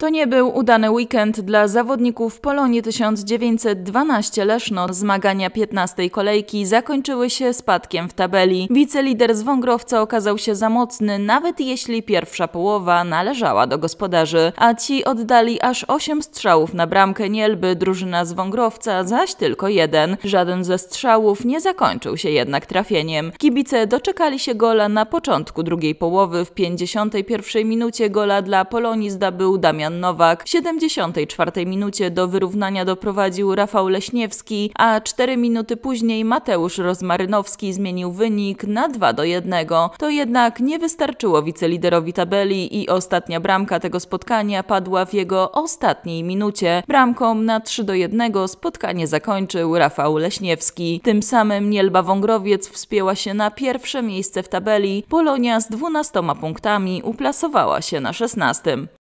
To nie był udany weekend dla zawodników Polonii 1912 Leszno. Zmagania 15 kolejki zakończyły się spadkiem w tabeli. Wicelider z Wągrowca okazał się za mocny, nawet jeśli pierwsza połowa należała do gospodarzy, a ci oddali aż 8 strzałów na bramkę Nielby, drużyna z Wągrowca zaś tylko jeden. Żaden ze strzałów nie zakończył się jednak trafieniem. Kibice doczekali się gola na początku drugiej połowy. W 51 minucie gola dla Polonii zdobył Damian Damian Nowak. W 74 minucie do wyrównania doprowadził Rafał Leśniewski, a 4 minuty później Mateusz Rozmarynowski zmienił wynik na 2 do 1. To jednak nie wystarczyło wiceliderowi tabeli i ostatnia bramka tego spotkania padła w jego ostatniej minucie. Bramką na 3 do 1 spotkanie zakończył Rafał Leśniewski. Tym samym Nielba Wągrowiec wspięła się na pierwsze miejsce w tabeli. Polonia z 12 punktami uplasowała się na 16.